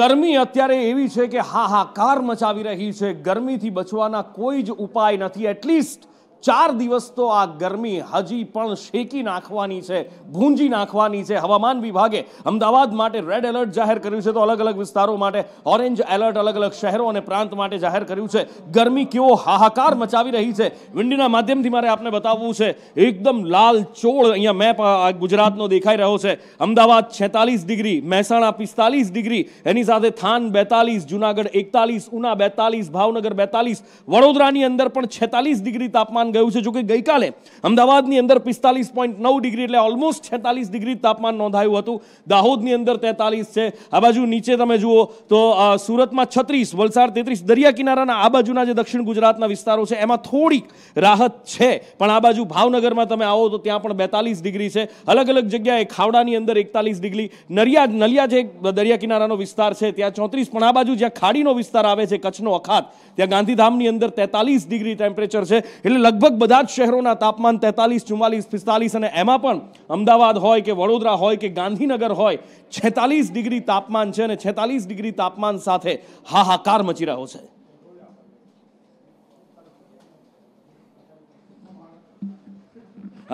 ગરમી અત્યારે એવી છે કે હા હા કાર મચાવી રહી છે ગરમીથી બચવાના કોઈ જ ઉપાય નથી એટલીસ્ટ ચાર દિવસ તો આ ગરમી હજી પણ શેકી નાખવાની છે ભૂંજી નાખવાની છે હવામાન વિભાગે અમદાવાદ માટે રેડ એલર્ટ જાહેર કર્યું છે તો અલગ અલગ વિસ્તારો માટે ઓરેન્જ એલર્ટ અલગ અલગ શહેરો અને પ્રાંત માટે જાહેર કર્યું છે ગરમી કેવો હાહાકાર મચાવી રહી છે વિંડીના માધ્યમથી મારે આપને બતાવવું છે એકદમ લાલ ચોળ અહીંયા મેપ ગુજરાતનો દેખાઈ રહ્યો છે અમદાવાદ છેતાલીસ ડિગ્રી મહેસાણા પિસ્તાલીસ ડિગ્રી એની સાથે થાન બેતાલીસ જુનાગઢ એકતાલીસ ઉના બેતાલીસ ભાવનગર બેતાલીસ વડોદરાની અંદર પણ છેતાલીસ ડિગ્રી તાપમાન તાપમાન ગયું છે જોકે ગઈકાલે અમદાવાદની અંદર પિસ્તાલીસ પોઈન્ટ નવ ડિગ્રી એટલે ઓલમોસ્ટ છેતાલીસ ડિગ્રી તાપમાન નોંધાયું હતું દાહોદની અંદર તેતાલીસ છે આ બાજુ નીચે તમે જુઓ તો સુરતમાં છત્રીસ વલસાડ તેત્રીસ દરિયા કિનારાના આ બાજુના જે દક્ષિણ ગુજરાતના વિસ્તારો છે એમાં થોડીક રાહત છે પણ આ બાજુ ભાવનગરમાં તમે આવો તો ત્યાં પણ બેતાલીસ ડિગ્રી છે અલગ અલગ જગ્યાએ ખાવડાની અંદર એકતાલીસ ડિગ્રી નરિયા નલિયા જે દરિયા કિનારાનો વિસ્તાર છે ત્યાં ચોત્રીસ પણ આ બાજુ જ્યાં ખાડીનો વિસ્તાર આવે છે કચ્છનો અખાત ત્યાં ગાંધીધામની અંદર તેતાલીસ ડિગ્રી ટેમ્પરેચર છે એટલે લગભગ લગભગ બધા જ શહેરોના તાપમાન તેતાલીસ ચુમ્માલીસ પિસ્તાલીસ અને એમાં પણ અમદાવાદ હોય કે વડોદરા હોય કે ગાંધીનગર હોય છેતાલીસ ડિગ્રી તાપમાન છે અને છેતાલીસ ડિગ્રી તાપમાન સાથે હાહાકાર મચી રહ્યો છે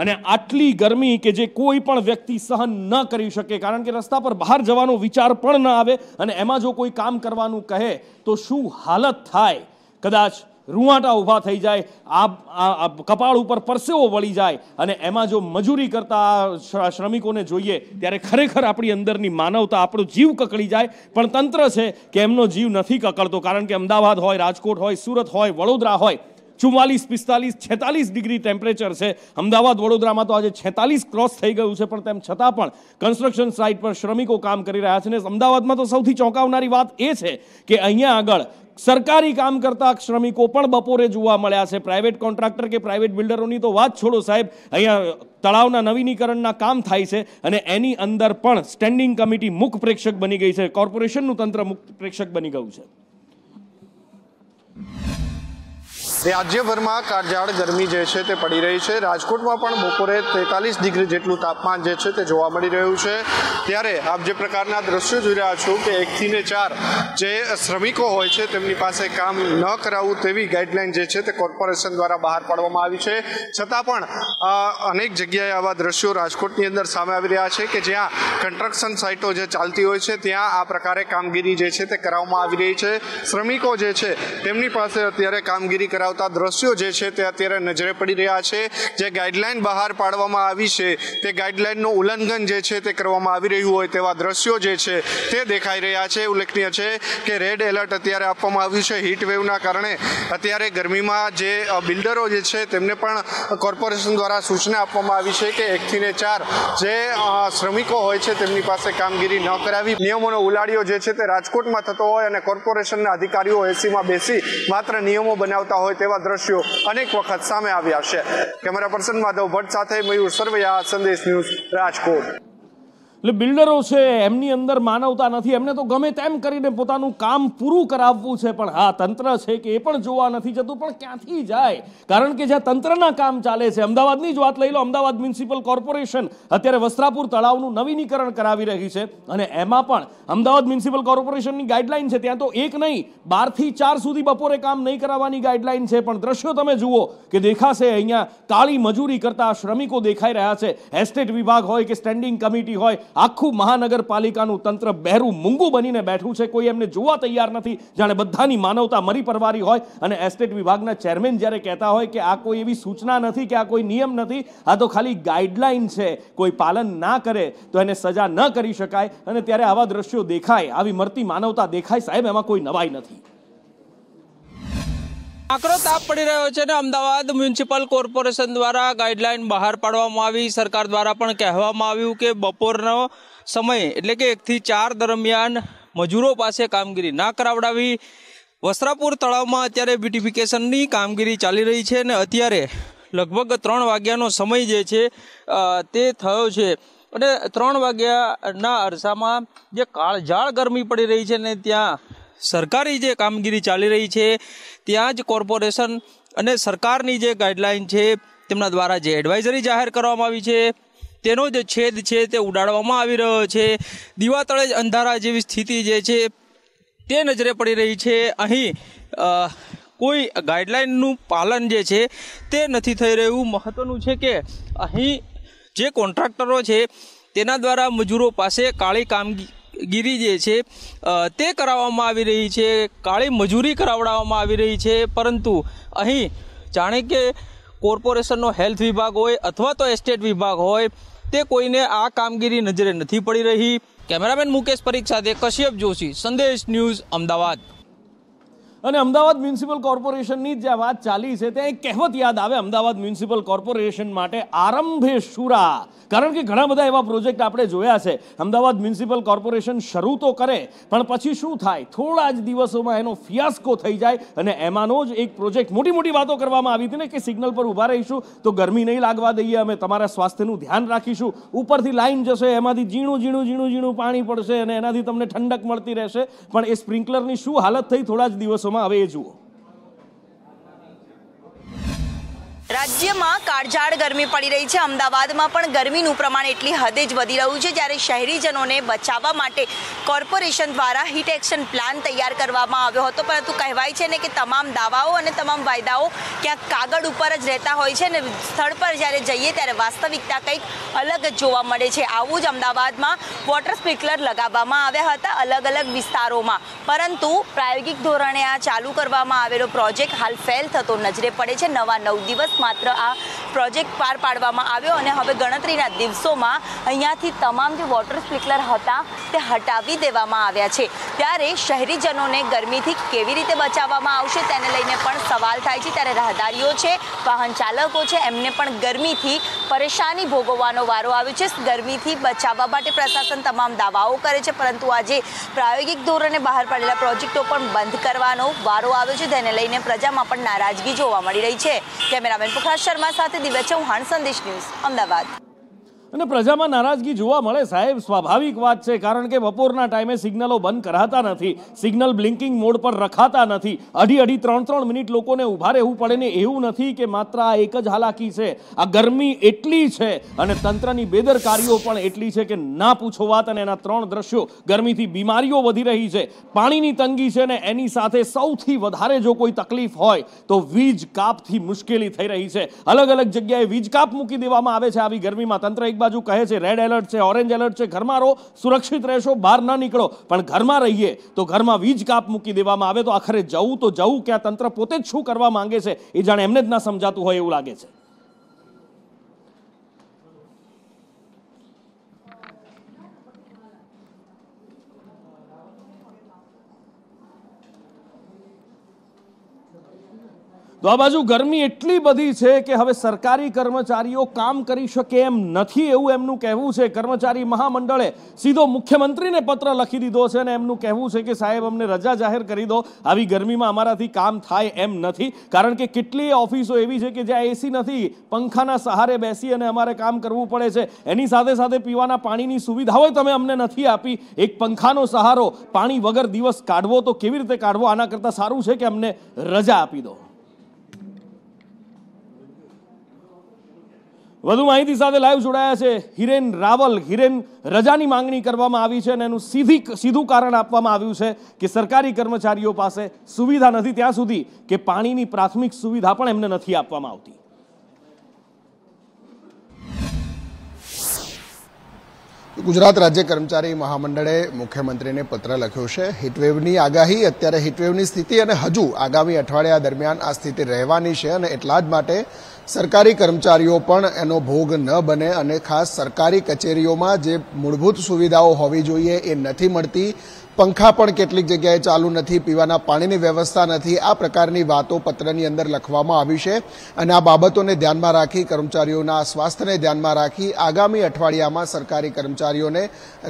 અને આટલી ગરમી કે જે કોઈ પણ વ્યક્તિ સહન ન કરી શકે કારણ કે રસ્તા પર બહાર જવાનો વિચાર પણ ન આવે અને એમાં જો કોઈ કામ કરવાનું કહે તો શું હાલત થાય કદાચ રૂવાટા ઊભા થઈ જાય આ કપાળ ઉપર પરસેવો વળી જાય અને એમાં જો મજૂરી કરતા શ્રમિકોને જોઈએ ત્યારે ખરેખર આપણી અંદરની માનવતા આપણો જીવ કકડી જાય પણ તંત્ર છે કે એમનો જીવ નથી કકડતો કારણ કે અમદાવાદ હોય રાજકોટ હોય સુરત હોય વડોદરા હોય ચુમ્માલીસ પિસ્તાલીસ છેતાલીસ ડિગ્રી ટેમ્પરેચર છે અમદાવાદ વડોદરામાં તો આજે છેતાલીસ ક્રોસ થઈ ગયું છે પણ તેમ છતાં પણ કન્સ્ટ્રક્શન સાઇટ પર શ્રમિકો કામ કરી રહ્યા છે ને અમદાવાદમાં તો સૌથી ચોંકાવનારી વાત એ છે કે અહીંયા આગળ સરકારી કામ કરતા શ્રમિકો પણ બપોરે જોવા મળ્યા છે પ્રાઇવેટ કોન્ટ્રાક્ટર કે પ્રાઇવેટ બિલ્ડરોની તો વાત છોડો સાહેબ અહીંયા તળાવના નવીનીકરણના કામ થાય છે અને એની અંદર પણ સ્ટેન્ડિંગ કમિટી મુખ પ્રેક્ષક બની ગઈ છે કોર્પોરેશનનું તંત્ર મુખ પ્રેક્ષક બની ગયું છે રાજ્યભરમાં કાળજાળ ગરમી જે છે તે પડી રહી છે રાજકોટમાં પણ બપોરે તેતાલીસ ડિગ્રી જેટલું તાપમાન જે છે તે જોવા મળી રહ્યું છે ત્યારે આપ જે પ્રકારના દ્રશ્યો જોઈ રહ્યા છો કે એકથી ને ચાર જે શ્રમિકો હોય છે તેમની પાસે કામ ન કરાવવું તેવી ગાઈડલાઇન જે છે તે કોર્પોરેશન દ્વારા બહાર પાડવામાં આવી છે છતાં પણ અનેક જગ્યાએ આવા દ્રશ્યો રાજકોટની અંદર સામે આવી રહ્યા છે કે જ્યાં કન્સ્ટ્રક્શન સાઇટો જે ચાલતી હોય છે ત્યાં આ પ્રકારે કામગીરી જે છે તે કરાવવામાં આવી રહી છે શ્રમિકો જે છે તેમની પાસે અત્યારે કામગીરી કરાવ થતા દ્રશ્યો જે છે તે અત્યારે નજરે પડી રહ્યા છે જે ગાઈડલાઈન બહાર પાડવામાં આવી છે તે ગાઈડલાઈનનું ઉલ્લંઘન જે છે તે કરવામાં આવી રહ્યું હોય તેવા દ્રશ્યો જે છે તે દેખાઈ રહ્યા છે ઉલ્લેખનીય છે કે રેડ એલર્ટ અત્યારે આપવામાં આવ્યું છે હીટ વેવના કારણે અત્યારે ગરમીમાં જે બિલ્ડરો જે છે તેમને પણ કોર્પોરેશન દ્વારા સૂચના આપવામાં આવી છે કે એકથી ને ચાર જે શ્રમિકો હોય છે તેમની પાસે કામગીરી ન કરાવી નિયમોનો ઉલાડીઓ જે છે તે રાજકોટમાં થતો હોય અને કોર્પોરેશનના અધિકારીઓ એસીમાં બેસી માત્ર નિયમો બનાવતા હોય તેવા દ્રશ્યો અનેક વખત સામે આવ્યા છે કેમેરા પર્સન માધવ ભટ્ટ સાથે મયુર સરવૈયા સંદેશ ન્યૂઝ રાજકોટ એટલે બિલ્ડરો છે એમની અંદર માનવતા નથી એમને તો ગમે તેમ કરીને પોતાનું કામ પૂરું કરાવવું છે પણ હા તંત્ર છે કે એ પણ જોવા નથી જતું પણ ક્યાંથી જાય કારણ કે જ્યાં તંત્રના કામ ચાલે છે અમદાવાદની જ વાત લઈ લો અમદાવાદ મ્યુનિસિપલ કોર્પોરેશન અત્યારે વસ્ત્રાપુર તળાવનું નવીનીકરણ કરાવી રહી છે અને એમાં પણ અમદાવાદ મ્યુનિસિપલ કોર્પોરેશનની ગાઈડલાઈન છે ત્યાં તો એક નહીં બારથી ચાર સુધી બપોરે કામ નહીં કરાવવાની ગાઈડલાઈન છે પણ દ્રશ્યો તમે જુઓ કે દેખાશે અહીંયા કાળી મજૂરી કરતા શ્રમિકો દેખાઈ રહ્યા છે એસ્ટેટ વિભાગ હોય કે સ્ટેન્ડિંગ કમિટી હોય આખું મહાનગરપાલિકાનું તંત્ર બહેરું મૂંગું બનીને બેઠું છે કોઈ એમને જોવા તૈયાર નથી જાણે બધાની માનવતા મરી પરવારી હોય અને એસ્ટેટ વિભાગના ચેરમેન જ્યારે કહેતા હોય કે આ કોઈ એવી સૂચના નથી કે આ કોઈ નિયમ નથી આ તો ખાલી ગાઈડલાઈન છે કોઈ પાલન ના કરે તો એને સજા ન કરી શકાય અને ત્યારે આવા દ્રશ્યો દેખાય આવી મરતી માનવતા દેખાય સાહેબ એમાં કોઈ નવાઈ નથી આકરો તાપ પડી રહ્યો છે ને અમદાવાદ મ્યુનિસિપલ કોર્પોરેશન દ્વારા ગાઈડલાઈન બહાર પાડવામાં આવી સરકાર દ્વારા પણ કહેવામાં આવ્યું કે બપોરનો સમય એટલે કે એકથી ચાર દરમિયાન મજૂરો પાસે કામગીરી ના કરાવડાવી વસ્ત્રાપુર તળાવમાં અત્યારે બ્યુટિફિકેશનની કામગીરી ચાલી રહી છે અને અત્યારે લગભગ ત્રણ વાગ્યાનો સમય જે છે તે થયો છે અને ત્રણ વાગ્યાના અરસામાં જે કાળઝાળ ગરમી પડી રહી છે ને ત્યાં સરકારી જે કામગીરી ચાલી રહી છે ત્યાં જ કોર્પોરેશન અને સરકારની જે ગાઈડલાઇન છે તેમના દ્વારા જે એડવાઇઝરી જાહેર કરવામાં આવી છે તેનો જે છેદ છે તે ઉડાડવામાં આવી રહ્યો છે દિવાતળે જ અંધારા જેવી સ્થિતિ જે છે તે નજરે પડી રહી છે અહીં કોઈ ગાઈડલાઇનનું પાલન જે છે તે નથી થઈ રહ્યું મહત્ત્વનું છે કે અહીં જે કોન્ટ્રાક્ટરો છે તેના દ્વારા મજૂરો પાસે કાળી કામગીરી ગીરી જે છે તે કરાવવામાં આવી રહી છે કાળી મજૂરી કરાવડાવવામાં આવી રહી છે પરંતુ અહીં જાણે કે કોર્પોરેશનનો હેલ્થ વિભાગ હોય અથવા તો એસ્ટેટ વિભાગ હોય તે કોઈને આ કામગીરી નજરે નથી પડી રહી કેમેરામેન મુકેશ પરીક્ષા સાથે કશ્યપ જોશી સંદેશ ન્યૂઝ અમદાવાદ અને અમદાવાદ મ્યુનિસિપલ કોર્પોરેશનની જે વાત ચાલી છે ત્યાં એક કહેવત યાદ આવે અમદાવાદ મ્યુનિસિપલ કોર્પોરેશન માટે આરંભે શુરા કારણ કે ઘણા બધા એવા પ્રોજેક્ટ આપણે જોયા છે અમદાવાદ મ્યુનિસિપલ કોર્પોરેશન શરૂ તો કરે પણ પછી શું થાય થોડા જ દિવસોમાં એનો ફિયાસ્કો થઈ જાય અને એમાંનો જ એક પ્રોજેક્ટ મોટી મોટી વાતો કરવામાં આવી હતી ને કે સિગ્નલ પર ઊભા રહીશું તો ગરમી નહીં લાગવા દઈએ અમે તમારા સ્વાસ્થ્યનું ધ્યાન રાખીશું ઉપરથી લાઈન જશે એમાંથી ઝીણું ઝીણું ઝીણું ઝીણું પાણી પડશે અને એનાથી તમને ઠંડક મળતી રહેશે પણ એ સ્પ્રિન્કલરની શું હાલત થઈ થોડા જ દિવસોમાં 马为主，રાજ્યમાં કાળઝાળ ગરમી પડી રહી છે અમદાવાદમાં પણ ગરમીનું પ્રમાણ એટલી હદે જ વધી રહ્યું છે જ્યારે શહેરીજનોને બચાવવા માટે કોર્પોરેશન દ્વારા હીટ એક્શન પ્લાન તૈયાર કરવામાં આવ્યો હતો પરંતુ કહેવાય છે ને કે તમામ દાવાઓ અને તમામ વાયદાઓ ક્યાંક કાગળ ઉપર જ રહેતા હોય છે ને સ્થળ પર જ્યારે જઈએ ત્યારે વાસ્તવિકતા કંઈક અલગ જ જોવા મળે છે આવું જ અમદાવાદમાં વોટર સ્પ્રિકલર લગાવવામાં આવ્યા હતા અલગ અલગ વિસ્તારોમાં પરંતુ પ્રાયોગિક ધોરણે આ ચાલુ કરવામાં આવેલો પ્રોજેક્ટ હાલ ફેલ થતો નજરે પડે છે નવા નવ દિવસ માત્ર આ પ્રોજેક્ટ પાર પાડવામાં આવ્યો અને હવે ગણતરીના દિવસોમાં અહીંયાથી તમામ જે વોટર સ્પ્રિકલર હતા તે હટાવી દેવામાં આવ્યા છે ત્યારે શહેરીજનોને ગરમીથી કેવી રીતે બચાવવામાં આવશે તેને લઈને પણ સવાલ થાય છે ત્યારે રાહદારીઓ છે વાહન ચાલકો છે એમને પણ ગરમીથી પરેશાની ભોગવવાનો વારો આવ્યો છે ગરમીથી બચાવવા માટે પ્રશાસન તમામ દાવાઓ કરે છે પરંતુ આજે પ્રાયોગિક ધોરણે બહાર પાડેલા પ્રોજેક્ટો પણ બંધ કરવાનો વારો આવ્યો છે તેને લઈને પ્રજામાં પણ નારાજગી જોવા મળી રહી છે કેમેરામેન પ્રકાશ શર્મા સાથે દિવ્યા ચૌહાણ સંદેશ ન્યૂઝ અમદાવાદ અને પ્રજામાં નારાજગી જોવા મળે સાહેબ સ્વાભાવિક વાત છે કારણ કે બપોરના ટાઈમે સિગ્નલો બંધ કરાતા નથી સિગ્નલ બ્લિન્કિંગ મોડ પર રખાતા નથી અઢી અઢી ત્રણ ત્રણ મિનિટ લોકોને ઊભા રહેવું પડે ને એવું નથી કે માત્ર આ એક જ હાલાકી છે આ ગરમી એટલી છે અને તંત્રની બેદરકારીઓ પણ એટલી છે કે ના પૂછો વાત અને એના ત્રણ દ્રશ્યો ગરમીથી બીમારીઓ વધી રહી છે પાણીની તંગી છે ને એની સાથે સૌથી વધારે જો કોઈ તકલીફ હોય તો વીજ કાપથી મુશ્કેલી થઈ રહી છે અલગ અલગ જગ્યાએ વીજ કાપ મૂકી દેવામાં આવે છે આવી ગરમીમાં તંત્ર એક બાજુ કહે છે રેડ એલર્ટ છે ઓરેન્જ એલર્ટ છે ઘરમાં રહો સુરક્ષિત રહેશો બહાર ના નીકળો પણ ઘરમાં રહીએ તો ઘરમાં વીજ કાપ મૂકી દેવામાં આવે તો આખરે જવું તો જવું કે આ તંત્ર પોતે જ શું કરવા માંગે છે એ જાણે એમને જ ના સમજાતું હોય એવું લાગે છે તો આ બાજુ ગરમી એટલી બધી છે કે હવે સરકારી કર્મચારીઓ કામ કરી શકે એમ નથી એવું એમનું કહેવું છે કર્મચારી મહામંડળે સીધો મુખ્યમંત્રીને પત્ર લખી દીધો છે અને એમનું કહેવું છે કે સાહેબ અમને રજા જાહેર કરી દો આવી ગરમીમાં અમારાથી કામ થાય એમ નથી કારણ કે કેટલીય ઓફિસો એવી છે કે જ્યાં એસી નથી પંખાના સહારે બેસી અને અમારે કામ કરવું પડે છે એની સાથે સાથે પીવાના પાણીની સુવિધા હોય તમે અમને નથી આપી એક પંખાનો સહારો પાણી વગર દિવસ કાઢવો તો કેવી રીતે કાઢવો આના કરતાં સારું છે કે અમને રજા આપી દો વધુ માહિતી સાથે લાઈવ જોડાયા છે હિરેન રાવલ હિરેન રજાની માંગણી કરવામાં આવી છે અને એનું સીધી સીધું કારણ આપવામાં આવ્યું છે કે સરકારી કર્મચારીઓ પાસે સુવિધા નથી ત્યાં સુધી કે પાણીની પ્રાથમિક સુવિધા પણ એમને નથી આપવામાં આવતી ગુજરાત રાજ્ય કર્મચારી મહામંડળે મુખ્યમંત્રીને પત્ર લખ્યો છે હીટવેવની આગાહી અત્યારે હીટવેવની સ્થિતિ અને હજુ આગામી અઠવાડિયા દરમિયાન આ સ્થિતિ રહેવાની છે અને એટલા જ માટે સરકારી કર્મચારીઓ પણ એનો ભોગ ન બને અને ખાસ સરકારી કચેરીઓમાં જે મૂળભૂત સુવિધાઓ હોવી જોઈએ એ નથી મળતી પંખા પણ કેટલીક જગ્યાએ ચાલુ નથી પીવાના પાણીની વ્યવસ્થા નથી આ પ્રકારની વાતો પત્રની અંદર લખવામાં આવી છે અને આ બાબતોને ધ્યાનમાં રાખી કર્મચારીઓના સ્વાસ્થ્યને ધ્યાનમાં રાખી આગામી અઠવાડિયામાં સરકારી કર્મચારીઓને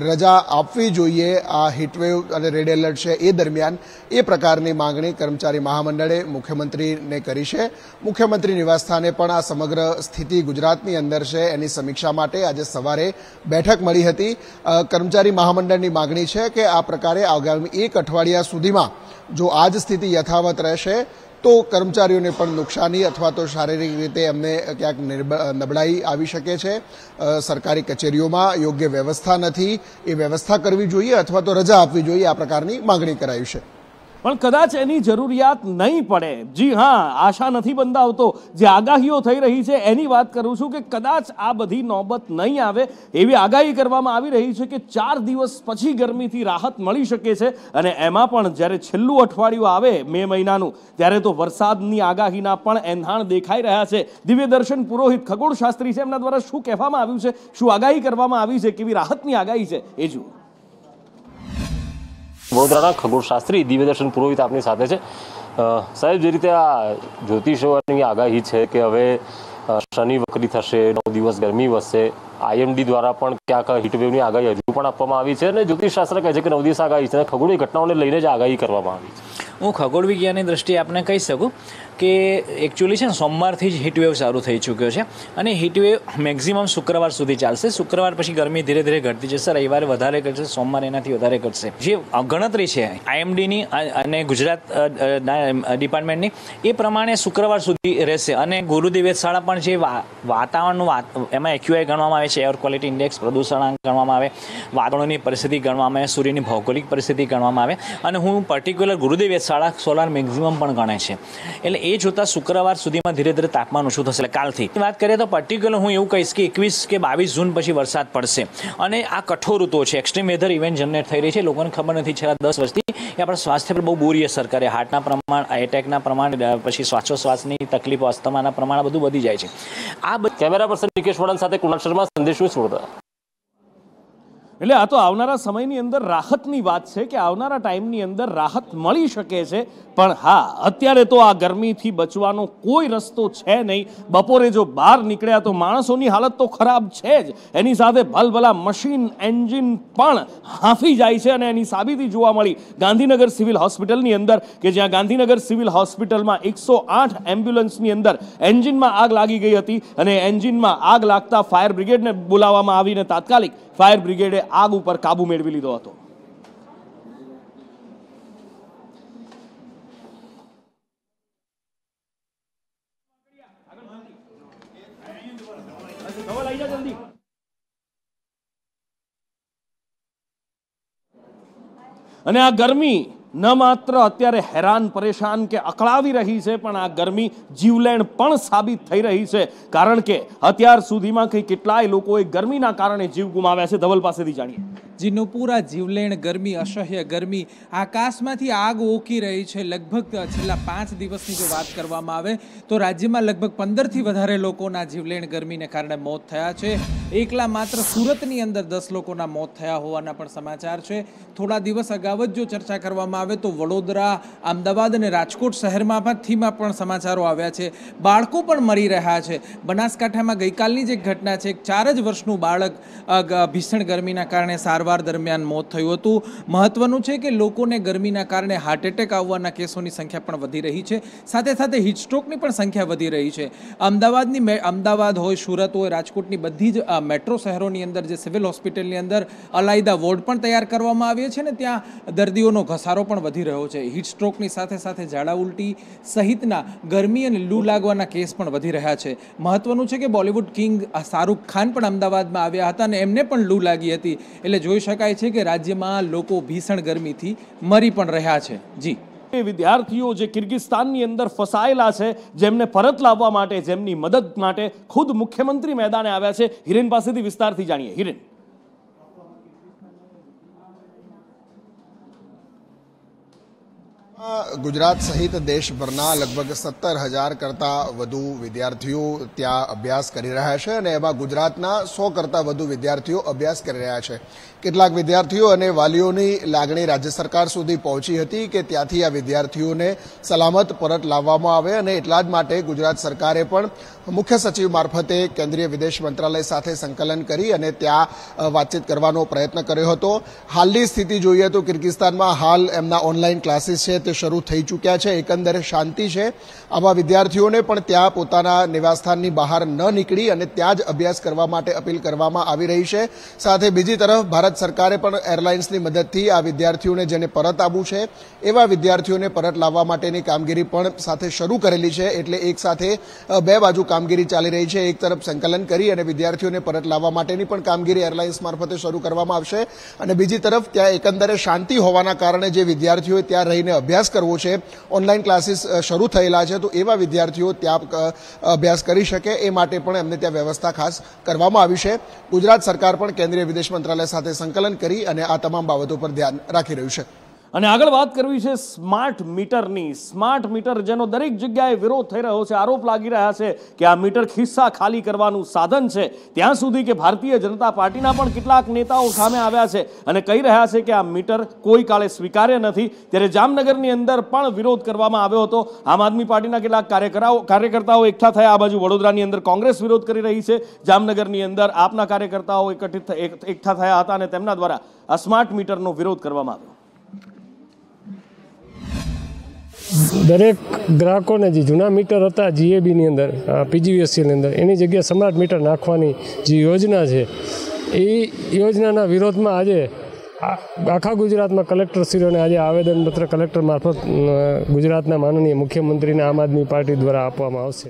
રજા આપવી જોઈએ આ હીટવેવ અને રેડ એલર્ટ છે એ દરમિયાન એ પ્રકારની માંગણી કર્મચારી મહામંડળે મુખ્યમંત્રીને કરી છે મુખ્યમંત્રી નિવાસસ્થાને પણ આ સમગ્ર સ્થિતિ ગુજરાતની અંદર છે એની સમીક્ષા માટે આજે સવારે બેઠક મળી હતી કર્મચારી મહામંડળની માંગણી છે કે આ પ્રકાર ત્યારે આગામી એક અઠવાડિયા સુધીમાં જો આ જ સ્થિતિ યથાવત રહેશે તો કર્મચારીઓને પણ નુકસાની અથવા તો શારીરિક રીતે એમને ક્યાંક નબળાઈ આવી શકે છે સરકારી કચેરીઓમાં યોગ્ય વ્યવસ્થા નથી એ વ્યવસ્થા કરવી જોઈએ અથવા તો રજા આપવી જોઈએ આ પ્રકારની માગણી કરાવી છે પણ કદાચ એની જરૂરિયાત નહીં પડે જી હા આશા નથી બંધાવતો જે આગાહીઓ થઈ રહી છે એની વાત કરું છું કે કદાચ આ બધી નોબત નહીં આવે એવી આગાહી કરવામાં આવી રહી છે કે ચાર દિવસ પછી ગરમીથી રાહત મળી શકે છે અને એમાં પણ જ્યારે છેલ્લું અઠવાડિયું આવે મે મહિનાનું ત્યારે તો વરસાદની આગાહીના પણ એંધાણ દેખાઈ રહ્યા છે દિવ્ય દર્શન પુરોહિત ખગોળશાસ્ત્રી છે એમના દ્વારા શું કહેવામાં આવ્યું છે શું આગાહી કરવામાં આવી છે કેવી રાહતની આગાહી છે એ જુઓ વડોદરાના ખગોળશાસ્ત્રી દિવ્યદર્શન પુરોહિત આપની સાથે છે સાહેબ જે રીતે આ જ્યોતિષોની આગાહી છે કે હવે શનિ વકરી થશે નવ દિવસ ગરમી વધશે આઈએમડી દ્વારા પણ ક્યાંક હીટવેવની આગાહી હજુ પણ આપવામાં આવી છે અને જ્યોતિષશાસ્ત્ર કહે છે કે નવ દિવસ આગાહી છે અને ખગોળી ઘટનાઓને લઈને જ આગાહી કરવામાં આવી છે હું ખગોળ વિજ્ઞાનની દ્રષ્ટિએ આપને કહી શકું કે એકચ્યુઅલી છે ને સોમવારથી જ હીટવેવ ચાલુ થઈ ચૂક્યો છે અને હીટવેવ મેક્ઝિમમ શુક્રવાર સુધી ચાલશે શુક્રવાર પછી ગરમી ધીરે ધીરે ઘટતી જશે રવિવારે વધારે કરશે સોમવારે એનાથી વધારે ઘટશે જે ગણતરી છે આઈએમડીની અને ગુજરાત ડિપાર્ટમેન્ટની એ પ્રમાણે શુક્રવાર સુધી રહેશે અને ગુરુદેવ વેધશાળા પણ જે વાતાવરણનું એમાં એક્યુઆઈ ગણવામાં આવે છે એર ક્વોલિટી ઇન્ડેક્સ પ્રદૂષણ ગણવામાં આવે વાદળોની પરિસ્થિતિ ગણવામાં આવે સૂર્યની ભૌગોલિક પરિસ્થિતિ ગણવામાં આવે અને હું પર્ટિક્યુલર ગુરુદેવ શાળા સોલાર મેક્ઝિમમ પણ ગણે છે એટલે એ જોતા શુક્રવાર સુધીમાં ધીરે ધીરે તાપમાન ઓછું થશે કાલથી વાત કરીએ તો પર્ટિક્યુલર હું એવું કહીશ કે એકવીસ કે બાવીસ જૂન પછી વરસાદ પડશે અને આ કઠોર ઋતુ છે એક્સ્ટ્રીમ વેધર ઇવેન્ટ જનરેટ થઈ રહી છે લોકોને ખબર નથી છેલ્લા દસ વર્ષથી એ આપણા સ્વાસ્થ્ય પર બહુ બોરી અસર કરે હાર્ટના પ્રમાણ એટેકના પ્રમાણ પછી શ્વાસોશ્વાસની તકલીફ અસ્થમાના પ્રમાણ બધું વધી જાય છે આ કેમેરા પર્સન નિકેશ વડન સાથે કુણાલ શર્મા સંદેશ સુરત એટલે આ તો આવનારા સમયની અંદર રાહતની વાત છે કે આવનારા ટાઈમની અંદર રાહત મળી શકે છે પણ હા અત્યારે તો આ ગરમીથી બચવાનો કોઈ રસ્તો છે નહીં બપોરે જો બહાર નીકળ્યા તો માણસોની હાલત તો ખરાબ છે જ એની સાથે ભલભલા મશીન એન્જિન પણ હાંફી જાય છે અને એની સાબિતી જોવા મળી ગાંધીનગર સિવિલ હોસ્પિટલની અંદર કે જ્યાં ગાંધીનગર સિવિલ હોસ્પિટલમાં એકસો આઠ એમ્બ્યુલન્સની અંદર એન્જિનમાં આગ લાગી ગઈ હતી અને એન્જિનમાં આગ લાગતા ફાયર બ્રિગેડને બોલાવવામાં આવીને તાત્કાલિક ફાયર બ્રિગેડે આગ ઉપર કાબુ મેળવી લીધો હતો અને આ ગરમી ન માત્ર અત્યારે હેરાન પરેશાન કે અકળાવી રહી છે પણ આ ગરમી જીવલેણ પણ સાબિત થઈ રહી છે કારણ કે અત્યાર સુધીમાં કંઈ કેટલાય લોકોએ ગરમીના કારણે જીવ ગુમાવ્યા છે ધવલ પાસેથી જાણીએ જેનું પૂરા જીવલેણ ગરમી અસહ્ય ગરમી આકાશમાંથી આગ ઓકી રહી છે લગભગ છેલ્લા પાંચ દિવસની જો વાત કરવામાં આવે તો રાજ્યમાં લગભગ પંદરથી વધારે લોકોના જીવલેણ ગરમીને કારણે મોત થયા છે એકલા માત્ર સુરતની અંદર દસ લોકોના મોત થયા હોવાના પણ સમાચાર છે થોડા દિવસ અગાઉ જ જો ચર્ચા કરવામાં આવે તો વડોદરા અમદાવાદ અને રાજકોટ શહેરમાં પણ થીમાં પણ સમાચારો આવ્યા છે બાળકો પણ મરી રહ્યા છે બનાસકાંઠામાં ગઈકાલની જે ઘટના છે એક ચાર જ વર્ષનું બાળક ભીષણ ગરમીના કારણે સારવાર સારવાર દરમિયાન મોત થયું હતું મહત્વનું છે કે લોકોને ગરમીના કારણે હાર્ટ એટેક આવવાના કેસોની સંખ્યા પણ વધી રહી છે સાથે સાથે હિટસ્ટ્રોકની પણ સંખ્યા વધી રહી છે અમદાવાદની અમદાવાદ હોય સુરત હોય રાજકોટની બધી જ મેટ્રો શહેરોની અંદર જે સિવિલ હોસ્પિટલની અંદર અલાયદા વોર્ડ પણ તૈયાર કરવામાં આવ્યા છે ને ત્યાં દર્દીઓનો ઘસારો પણ વધી રહ્યો છે હિટસ્ટ્રોકની સાથે સાથે ઝાડા ઉલટી સહિતના ગરમી અને લૂ લાગવાના કેસ પણ વધી રહ્યા છે મહત્વનું છે કે બોલિવૂડ કિંગ શાહરૂખ ખાન પણ અમદાવાદમાં આવ્યા હતા અને એમને પણ લૂ લાગી હતી એટલે જોઈ જોઈ શકાય છે કે રાજ્યમાં લોકો ભીષણ ગરમીથી મરી પણ રહ્યા છે જી વિદ્યાર્થીઓ જે કિર્ગિસ્તાનની અંદર ફસાયેલા છે જેમને પરત લાવવા માટે જેમની મદદ માટે ખુદ મુખ્યમંત્રી મેદાને આવ્યા છે હિરેન પાસેથી વિસ્તારથી જાણીએ હિરેન ગુજરાત સહિત દેશભરના લગભગ સત્તર હજાર કરતાં વધુ વિદ્યાર્થીઓ ત્યાં અભ્યાસ કરી રહ્યા છે અને એમાં ગુજરાતના સો કરતાં વધુ વિદ્યાર્થીઓ અભ્યાસ કરી રહ્યા છે કેટલાક વિદ્યાર્થીઓ અને વાલીઓની લાગણી રાજ્ય સરકાર સુધી પહોંચી હતી કે ત્યાંથી આ વિદ્યાર્થીઓને સલામત પરત લાવવામાં આવે અને એટલા જ માટે ગુજરાત સરકારે પણ મુખ્ય સચિવ મારફતે કેન્દ્રીય વિદેશ મંત્રાલય સાથે સંકલન કરી અને ત્યાં વાતચીત કરવાનો પ્રયત્ન કર્યો હતો હાલની સ્થિતિ જોઈએ તો કિર્ગિસ્તાનમાં હાલ એમના ઓનલાઈન ક્લાસીસ છે તે શરૂ થઈ ચૂક્યા છે એકંદરે શાંતિ છે આબા વિદ્યાર્થીઓને પણ ત્યાં પોતાના નિવાસસ્થાનની બહાર ન નીકળી અને ત્યાં જ અભ્યાસ કરવા માટે اپિલ કરવામાં આવી રહી છે સાથે બીજી તરફ ભારત સરકારે પણ એરલાઇન્સની મદદથી આ વિદ્યાર્થીઓને જેને પરત આવવું છે એવા વિદ્યાર્થીઓને પરત લાવવા માટેની કામગીરી પણ સાથે શરૂ કરેલી છે એટલે એક સાથે બે बाजू કામગીરી ચાલી રહી છે એક તરફ સંકલન કરી અને વિદ્યાર્થીઓને પરત લાવવા માટેની પણ કામગીરી એરલાઇન્સ મારફતે શરૂ કરવામાં આવશે અને બીજી તરફ ત્યાં એકંદરે શાંતિ હોવાના કારણે જે વિદ્યાર્થીઓએ ત્યાં રહીને અભ્યાસ કરવો છે ઓનલાઈન ક્લાસીસ શરૂ થયેલા છે તો એવા વિદ્યાર્થીઓ ત્યાં અભ્યાસ કરી શકે એ માટે પણ એમને ત્યાં વ્યવસ્થા ખાસ કરવામાં આવી છે ગુજરાત સરકાર પણ કેન્દ્રીય વિદેશ મંત્રાલય સાથે સંકલન કરી અને આ તમામ બાબતો પર ધ્યાન રાખી રહ્યું છે અને આગળ વાત કરવી છે સ્માર્ટ મીટરની સ્માર્ટ મીટર જેનો દરેક જગ્યાએ વિરોધ થઈ રહ્યો છે આરોપ લાગી રહ્યા છે કે આ મીટર ખિસ્સા ખાલી કરવાનું સાધન છે ત્યાં સુધી કે ભારતીય જનતા પાર્ટીના પણ કેટલાક નેતાઓ સામે આવ્યા છે અને કહી રહ્યા છે કે આ મીટર કોઈ કાળે સ્વીકાર્ય નથી ત્યારે જામનગરની અંદર પણ વિરોધ કરવામાં આવ્યો હતો આમ આદમી પાર્ટીના કેટલાક કાર્યકરાઓ કાર્યકર્તાઓ એકઠા થયા આ બાજુ વડોદરાની અંદર કોંગ્રેસ વિરોધ કરી રહી છે જામનગરની અંદર આપના કાર્યકર્તાઓ એકઠિત એકઠા થયા હતા અને તેમના દ્વારા આ સ્માર્ટ મીટરનો વિરોધ કરવામાં આવ્યો દરેક ગ્રાહકોને જે જૂના મીટર હતા જીએબીની અંદર પીજીવીએસસીની અંદર એની જગ્યાએ સમ્રાટ મીટર નાખવાની જે યોજના છે એ યોજનાના વિરોધમાં આજે આખા ગુજરાતમાં કલેક્ટરશ્રીઓને આજે આવેદનપત્ર કલેક્ટર મારફત ગુજરાતના માનનીય મુખ્યમંત્રીને આમ આદમી પાર્ટી દ્વારા આપવામાં આવશે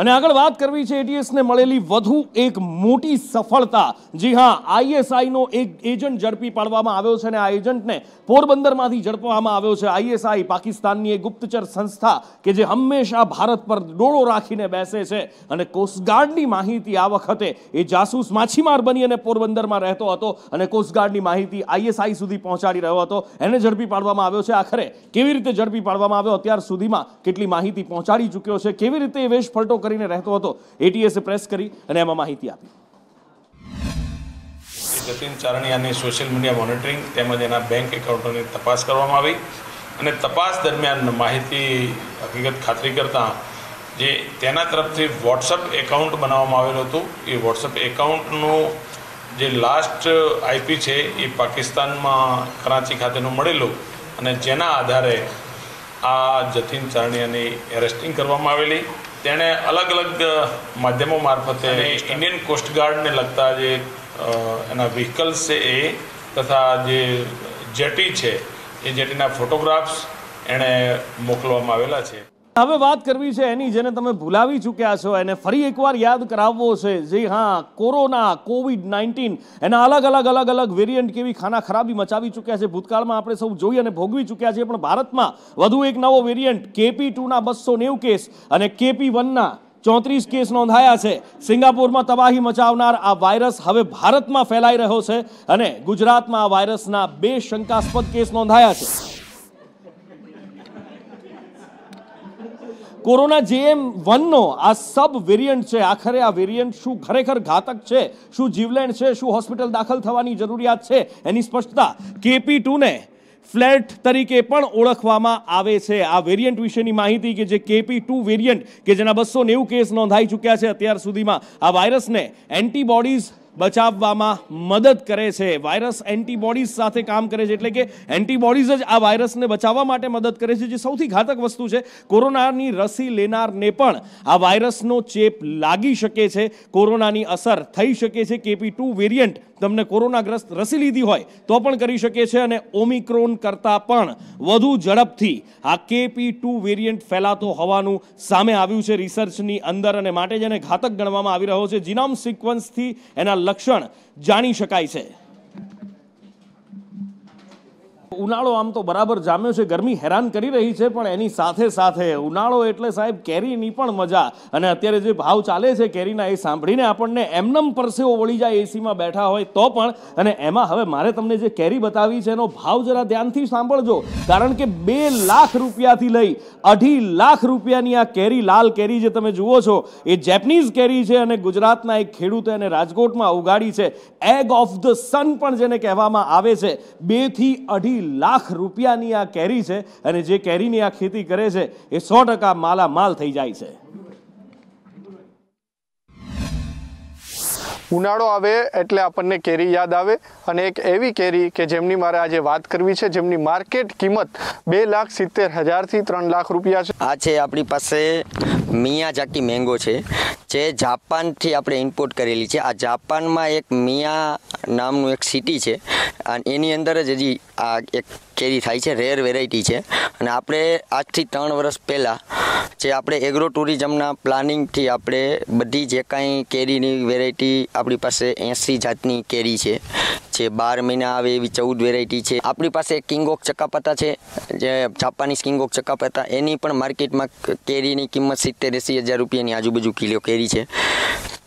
અને આગળ વાત કરવી છે એટીએસને મળેલી વધુ એક મોટી સફળતા જી હા આઈએસઆઈનો એક એજન્ટ ઝડપી પાડવામાં આવ્યો છે અને આ એજન્ટને પોરબંદરમાંથી ઝડપવામાં આવ્યો છે આઈએસઆઈ પાકિસ્તાનની એક ગુપ્તચર સંસ્થા કે જે હંમેશા ભારત પર ડોળો રાખીને બેસે છે અને કોસ્ટગાર્ડની માહિતી આ વખતે એ જાસૂસ માછીમાર બની અને પોરબંદરમાં રહેતો હતો અને કોસ્ટગાર્ડની માહિતી આઈએસઆઈ સુધી પહોંચાડી રહ્યો હતો એને ઝડપી પાડવામાં આવ્યો છે આખરે કેવી રીતે ઝડપી પાડવામાં આવ્યો અત્યાર સુધીમાં કેટલી માહિતી પહોંચાડી ચૂક્યો છે કેવી રીતે એ વેશ ફલટો કરીને રહેતો હતો એટીએસે પ્રેસ કરી અને એમાં માહિતી આપી જતીન ચારણિયાની સોશિયલ મીડિયા મોનિટરિંગ તેમજ એના બેંક એકાઉન્ટોની તપાસ કરવામાં આવી અને તપાસ દરમિયાન માહિતી હકીકત ખાતરી કરતાં જે તેના તરફથી વોટ્સઅપ એકાઉન્ટ બનાવવામાં આવેલું હતું એ વોટ્સઅપ એકાઉન્ટનું જે લાસ્ટ આઈપી છે એ પાકિસ્તાનમાં કરાંચી ખાતેનું મળેલું અને જેના આધારે આ જતીન ચારણિયાની એરેસ્ટિંગ કરવામાં આવેલી તેણે અલગ અલગ માધ્યમો મારફતે ઇન્ડિયન કોસ્ટગાર્ડને લગતા જે એના વ્હીકલ્સ છે એ તથા જે જેટી છે એ જેટીના ફોટોગ્રાફ્સ એણે મોકલવામાં આવેલા છે હવે વાત કરવી છે એની જેને તમે ભૂલાવી ચૂક્યા છો એને ફરી એકવાર યાદ કરાવવો છે જે હા કોરોના કોવિડ નાઇન્ટીન એના અલગ અલગ અલગ અલગ વેરિયન્ટ કેવી ખાના ખરાબી મચાવી ચૂક્યા છે ભૂતકાળમાં આપણે સૌ જોઈ અને ભોગવી ચૂક્યા છીએ પણ ભારતમાં વધુ એક નવો વેરિયન્ટ કેપી ટુના બસો નેવું કેસ અને કેપી વનના ચોત્રીસ કેસ નોંધાયા છે સિંગાપુરમાં તબાહી મચાવનાર આ વાયરસ હવે ભારતમાં ફેલાઈ રહ્યો છે અને ગુજરાતમાં આ વાયરસના બે શંકાસ્પદ કેસ નોંધાયા છે કોરોના જેએમ વનનો આ સબ વેરિયન્ટ છે આખરે આ વેરિયન્ટ શું ખરેખર ઘાતક છે શું જીવલેણ છે શું હોસ્પિટલ દાખલ થવાની જરૂરિયાત છે એની સ્પષ્ટતા કેપી ટુને ફ્લેટ તરીકે પણ ઓળખવામાં આવે છે આ વેરિયન્ટ વિશેની માહિતી કે જે કેપી ટુ વેરિયન્ટ કે જેના બસો નેવું કેસ નોંધાઈ ચૂક્યા છે અત્યાર સુધીમાં આ વાયરસને એન્ટીબોડીઝ બચાવવામાં મદદ કરે છે વાયરસ એન્ટીબોડીઝ સાથે કામ કરે છે એટલે કે એન્ટીબોડીઝ જ આ વાયરસને બચાવવા માટે મદદ કરે છે જે સૌથી ઘાતક વસ્તુ છે કોરોનાની રસી લેનારને પણ આ વાયરસનો ચેપ લાગી શકે છે કોરોનાની અસર થઈ શકે છે કેપી ટુ વેરિયન્ટ તમને કોરોનાગ્રસ્ત રસી લીધી હોય તો પણ કરી શકે છે અને ઓમિક્રોન કરતાં પણ વધુ ઝડપથી આ કેપી ટુ વેરિયન્ટ ફેલાતો હોવાનું સામે આવ્યું છે રિસર્ચની અંદર અને માટે જેને ઘાતક ગણવામાં આવી રહ્યો છે જીનોમ સિક્વન્સથી એના લક્ષણ જાણી શકાય છે ઉનાળો આમ તો બરાબર જામ્યો છે ગરમી હેરાન કરી રહી છે પણ એની સાથે સાથે ઉનાળો એટલે સાહેબ કેરીની પણ મજા અને અત્યારે જે ભાવ ચાલે છે કેરીના એ સાંભળીને આપણને એમનેમ પરસેવો વળી જાય એસીમાં બેઠા હોય તો પણ અને એમાં હવે મારે તમને જે કેરી બતાવી છે એનો ભાવ જરા ધ્યાનથી સાંભળજો કારણ કે બે લાખ રૂપિયાથી લઈ અઢી લાખ રૂપિયાની આ કેરી લાલ કેરી જે તમે જુઓ છો એ જેપનીઝ કેરી છે અને ગુજરાતના એક ખેડૂતે એને રાજકોટમાં ઉગાડી છે એગ ઓફ ધ સન પણ જેને કહેવામાં આવે છે બેથી અઢી એંસી લાખ રૂપિયાની આ કેરી છે અને જે કેરીની આ ખેતી કરે છે એ સો ટકા માલામાલ થઈ જાય છે ઉનાળો આવે એટલે આપણને કેરી યાદ આવે અને એક એવી કેરી કે જેમની મારે આજે વાત કરવી છે જેમની માર્કેટ કિંમત બે લાખ સિત્તેર હજારથી ત્રણ લાખ રૂપિયા છે આ છે આપણી પાસે મિયા મિયાજાકી મેંગો છે જે જાપાનથી આપણે ઇમ્પોર્ટ કરેલી છે આ જાપાનમાં એક મિયા નામનું એક સિટી છે અને એની અંદર જ હજી આ એક કેરી થાય છે રેર વેરાયટી છે અને આપણે આજથી ત્રણ વર્ષ પહેલાં જે આપણે એગ્રો ટુરિઝમના પ્લાનિંગથી આપણે બધી જે કાંઈ કેરીની વેરાયટી આપણી પાસે એંસી જાતની કેરી છે છે બાર મહિના આવે એવી ચૌદ વેરાયટી છે આપણી પાસે કિંગ કિંગોક ચકાપાતા છે જે જાપાનીઝ કિંગોક ચકાપાતા એની પણ માર્કેટમાં કેરીની કિંમત સિત્તેર એસી હજાર રૂપિયાની આજુબાજુ કિલો કેરી છે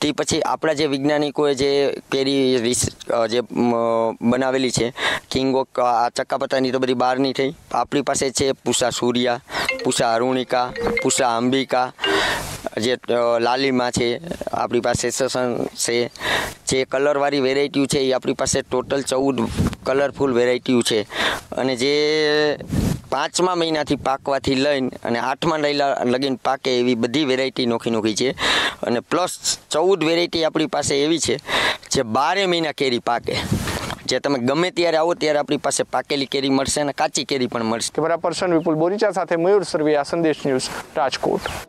તે પછી આપણા જે વૈજ્ઞાનિકોએ જે કેરી જે બનાવેલી છે કિંગોક આ ચકાપાતાની તો બધી બહારની થઈ આપણી પાસે છે પૂષા સૂર્યા પૂષા અરુણિકા પૂષા અંબિકા જે લાલીમાં છે આપણી પાસે સસન છે જે કલરવાળી વેરાયટીઓ છે એ આપણી પાસે ટોટલ ચૌદ કલરફુલ વેરાયટીઓ છે અને જે પાંચમા મહિનાથી પાકવાથી લઈને અને આઠમા લઈલા લગીને પાકે એવી બધી વેરાયટી નોખી નોખી છે અને પ્લસ ચૌદ વેરાયટી આપણી પાસે એવી છે જે બારે મહિના કેરી પાકે જે તમે ગમે ત્યારે આવો ત્યારે આપણી પાસે પાકેલી કેરી મળશે અને કાચી કેરી પણ મળશે કેમેરા પર્સન વિપુલ બોરીચા સાથે મયુર સરવે આ સંદેશ ન્યૂઝ રાજકોટ